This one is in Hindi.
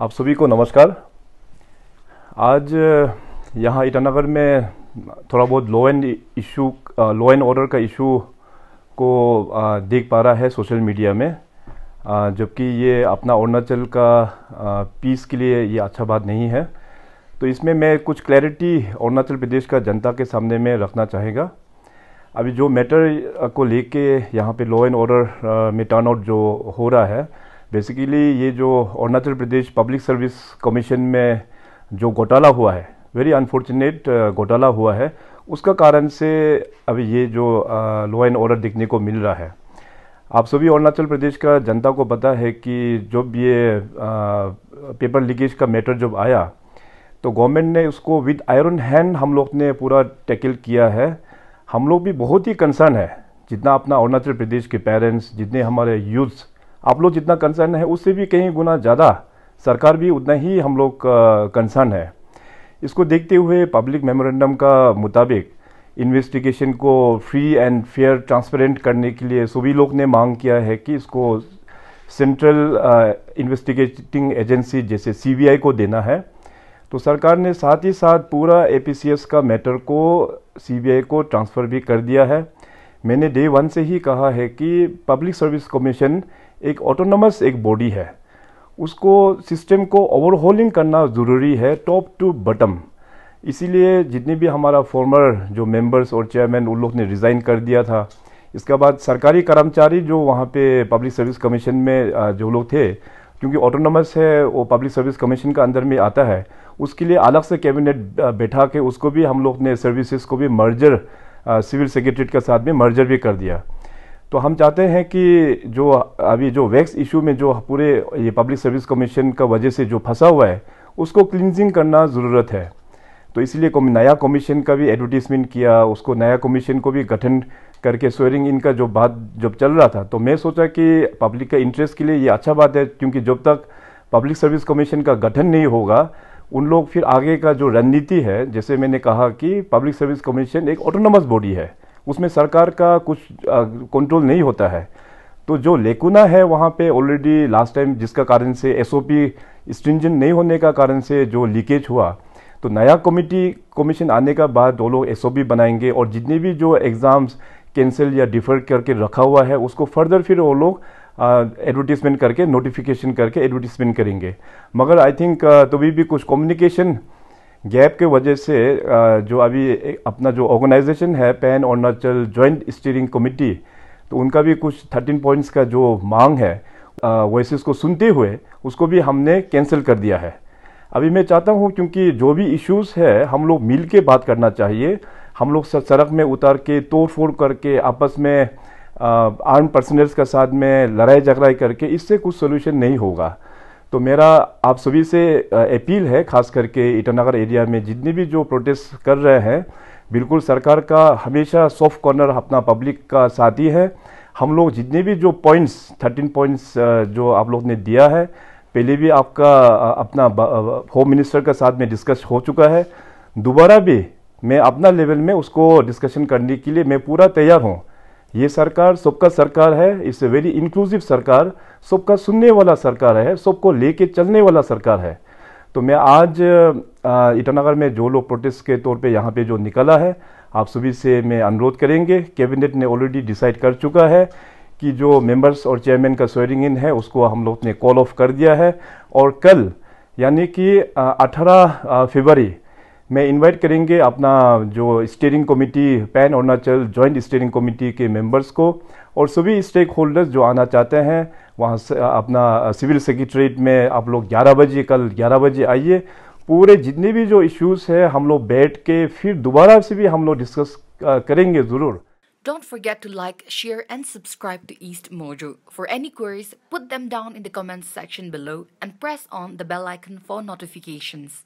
आप सभी को नमस्कार आज यहाँ ईटानगर में थोड़ा बहुत law and issue law and order का इशू को देख पा रहा है सोशल मीडिया में जबकि ये अपना अरुणाचल का पीस के लिए ये अच्छा बात नहीं है तो इसमें मैं कुछ क्लैरिटी अरुणाचल प्रदेश का जनता के सामने में रखना चाहेगा अभी जो मैटर को लेके यहाँ पे लॉ एंड ऑर्डर में टर्न आउट जो हो रहा है बेसिकली ये जो Arunachal Pradesh public service commission में जो घोटाला हुआ है वेरी अनफॉर्चुनेट uh, घोटाला हुआ है उसका कारण से अभी ये जो लॉ एंड ऑर्डर देखने को मिल रहा है आप सभी अरुणाचल प्रदेश का जनता को पता है कि जब ये आ, पेपर लीकेज का मैटर जब आया तो गवर्नमेंट ने उसको विद आयरन हैंड हम लोग ने पूरा टैकल किया है हम लोग भी बहुत ही कंसर्न है जितना अपना अरुणाचल प्रदेश के पेरेंट्स जितने हमारे यूथ्स आप लोग जितना कंसर्न है उससे भी कहीं गुना ज़्यादा सरकार भी उतना ही हम लोग कंसर्न है इसको देखते हुए पब्लिक मेमोरेंडम का मुताबिक इन्वेस्टिगेशन को फ्री एंड फेयर ट्रांसपेरेंट करने के लिए सभी लोग ने मांग किया है कि इसको सेंट्रल इन्वेस्टिगेटिंग एजेंसी जैसे सीबीआई को देना है तो सरकार ने साथ ही साथ पूरा एपीसीएस का मैटर को सीबीआई को ट्रांसफ़र भी कर दिया है मैंने डे वन से ही कहा है कि पब्लिक सर्विस कमीशन एक ऑटोनमस एक बॉडी है उसको सिस्टम को ओवरहोलिंग करना ज़रूरी है टॉप टू बटम इसीलिए जितने भी हमारा फॉर्मर जो मेंबर्स और चेयरमैन उन लोग ने रिज़ाइन कर दिया था इसके बाद सरकारी कर्मचारी जो वहाँ पे पब्लिक सर्विस कमीशन में जो लोग थे क्योंकि ऑटोनमस है वो पब्लिक सर्विस कमीशन का अंदर में आता है उसके लिए अलग से कैबिनेट बैठा के उसको भी हम लोग ने सर्विसेज को भी मर्जर सिविल सेक्रेटरीट के साथ में मर्जर भी कर दिया तो हम चाहते हैं कि जो अभी जो वैक्स इशू में जो पूरे ये पब्लिक सर्विस कमीशन का वजह से जो फंसा हुआ है उसको क्लिनजिंग करना ज़रूरत है तो इसलिए नया कमीशन का भी एडवर्टीजमेंट किया उसको नया कमीशन को भी गठन करके स्वेरिंग इनका जो बात जब चल रहा था तो मैं सोचा कि पब्लिक का इंटरेस्ट के लिए ये अच्छा बात है क्योंकि जब तक पब्लिक सर्विस कमीशन का गठन नहीं होगा उन लोग फिर आगे का जो रणनीति है जैसे मैंने कहा कि पब्लिक सर्विस कमीशन एक ऑटोनमस बॉडी है उसमें सरकार का कुछ कंट्रोल नहीं होता है तो जो लेकुना है वहाँ पे ऑलरेडी लास्ट टाइम जिसका कारण से एसओपी स्ट्रिंजन नहीं होने का कारण से जो लीकेज हुआ तो नया कमिटी कमीशन आने का बाद वो लोग एस बनाएंगे और जितने भी जो एग्ज़ाम्स कैंसिल या डिफर करके रखा हुआ है उसको फर्दर फिर वो लोग एडवर्टीजमेंट करके नोटिफिकेशन करके एडवर्टीजमेंट करेंगे मगर आई थिंक तभी भी कुछ कम्युनिकेशन गैप के वजह से जो अभी अपना जो ऑर्गेनाइजेशन है pan Arunachal joint steering committee तो उनका भी कुछ थर्टीन पॉइंट्स का जो मांग है वॉइस को सुनते हुए उसको भी हमने कैंसिल कर दिया है अभी मैं चाहता हूँ क्योंकि जो भी इश्यूज़ है हम लोग मिल के बात करना चाहिए हम लोग सड़क में उतार के तोड़ फोड़ करके आपस में आर्म पर्सनल्स का साथ में लड़ाई झगड़ाई करके इससे कुछ सोल्यूशन नहीं होगा तो मेरा आप सभी से अपील है खास करके ईटानगर एरिया में जितने भी जो प्रोटेस्ट कर रहे हैं बिल्कुल सरकार का हमेशा सॉफ्ट कॉर्नर अपना पब्लिक का साथ ही है हम लोग जितने भी जो पॉइंट्स थर्टीन पॉइंट्स जो आप लोग ने दिया है पहले भी आपका अपना होम मिनिस्टर के साथ में डिस्कस हो चुका है दोबारा भी मैं अपना लेवल में उसको डिस्कशन करने के लिए मैं पूरा तैयार हूँ ये सरकार सबका सरकार है इट्स ए वेरी इंक्लूसिव सरकार सबका सुनने वाला सरकार है सबको लेके चलने वाला सरकार है तो मैं आज ईटानगर में जो लोग प्रोटेस्ट के तौर पे यहाँ पे जो निकला है आप सभी से मैं अनुरोध करेंगे कैबिनेट ने ऑलरेडी डिसाइड कर चुका है कि जो मेंबर्स और चेयरमैन का स्वेरिंग इन है उसको हम लोग ने कॉल ऑफ कर दिया है और कल यानी कि 18 फरवरी मैं इनवाइट करेंगे अपना जो steering committee pan Arunachal joint steering committee के मेंबर्स को और सभी स्टेक होल्डर्स जो आना चाहते हैं वहाँ से अपना सिविल सेक्रेटरीट में आप लोग 11 बजे कल 11 बजे आइए पूरे जितने भी जो इश्यूज है हम लोग बैठ के फिर दोबारा से भी हम लोग डिस्कस करेंगे ज़रूर Don't forget to like, share, and subscribe to East Mojo. For any queries, put them down in the comments section below and press on the bell icon for notifications.